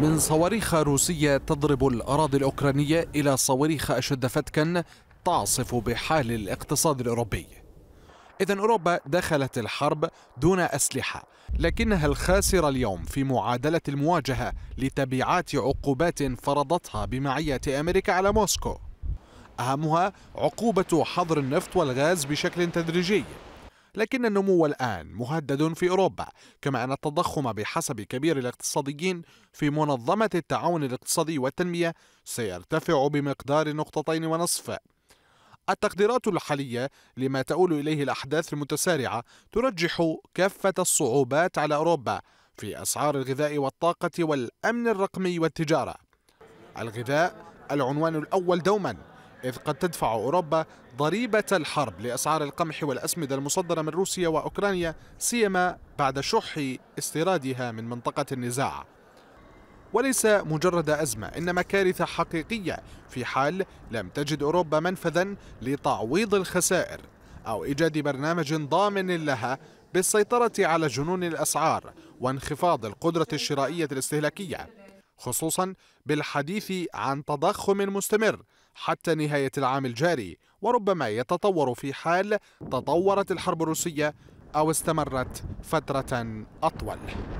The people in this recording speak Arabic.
من صواريخ روسية تضرب الأراضي الأوكرانية إلى صواريخ أشد فتكا تعصف بحال الاقتصاد الأوروبي إذا أوروبا دخلت الحرب دون أسلحة لكنها الخاسرة اليوم في معادلة المواجهة لتبعات عقوبات فرضتها بمعية أمريكا على موسكو أهمها عقوبة حظر النفط والغاز بشكل تدريجي لكن النمو الآن مهدد في أوروبا كما أن التضخم بحسب كبير الاقتصاديين في منظمة التعاون الاقتصادي والتنمية سيرتفع بمقدار نقطتين ونصف التقديرات الحالية لما تؤول إليه الأحداث المتسارعة ترجح كافة الصعوبات على أوروبا في أسعار الغذاء والطاقة والأمن الرقمي والتجارة الغذاء العنوان الأول دوماً إذ قد تدفع أوروبا ضريبة الحرب لأسعار القمح والأسمدة المصدرة من روسيا وأوكرانيا سيما بعد شح استيرادها من منطقة النزاع وليس مجرد أزمة إنما كارثة حقيقية في حال لم تجد أوروبا منفذا لتعويض الخسائر أو إيجاد برنامج ضامن لها بالسيطرة على جنون الأسعار وانخفاض القدرة الشرائية الاستهلاكية خصوصا بالحديث عن تضخم مستمر حتى نهاية العام الجاري وربما يتطور في حال تطورت الحرب الروسية أو استمرت فترة أطول